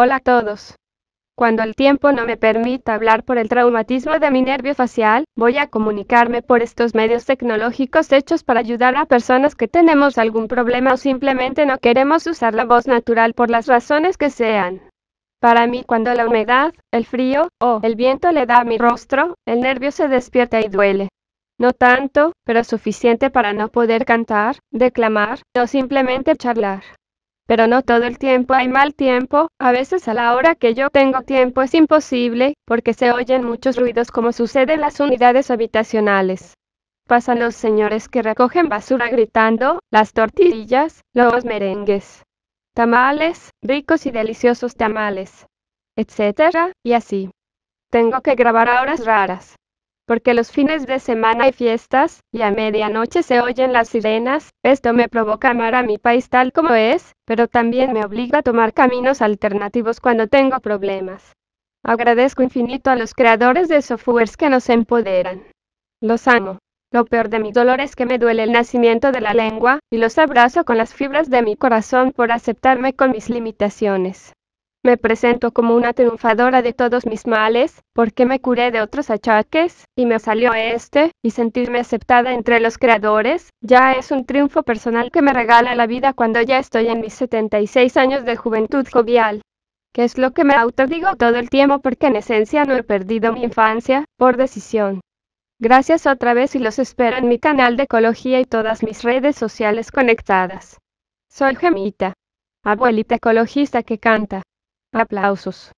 Hola a todos. Cuando el tiempo no me permita hablar por el traumatismo de mi nervio facial, voy a comunicarme por estos medios tecnológicos hechos para ayudar a personas que tenemos algún problema o simplemente no queremos usar la voz natural por las razones que sean. Para mí cuando la humedad, el frío o el viento le da a mi rostro, el nervio se despierta y duele. No tanto, pero suficiente para no poder cantar, declamar o simplemente charlar pero no todo el tiempo hay mal tiempo, a veces a la hora que yo tengo tiempo es imposible, porque se oyen muchos ruidos como sucede en las unidades habitacionales. Pasan los señores que recogen basura gritando, las tortillas, los merengues, tamales, ricos y deliciosos tamales, Etcétera, y así. Tengo que grabar a horas raras porque los fines de semana hay fiestas, y a medianoche se oyen las sirenas, esto me provoca amar a mi país tal como es, pero también me obliga a tomar caminos alternativos cuando tengo problemas. Agradezco infinito a los creadores de softwares que nos empoderan. Los amo. Lo peor de mi dolor es que me duele el nacimiento de la lengua, y los abrazo con las fibras de mi corazón por aceptarme con mis limitaciones. Me presento como una triunfadora de todos mis males, porque me curé de otros achaques, y me salió este, y sentirme aceptada entre los creadores, ya es un triunfo personal que me regala la vida cuando ya estoy en mis 76 años de juventud jovial que es lo que me autodigo todo el tiempo porque en esencia no he perdido mi infancia, por decisión. Gracias otra vez y los espero en mi canal de ecología y todas mis redes sociales conectadas. Soy Gemita, abuelita ecologista que canta. Aplausos.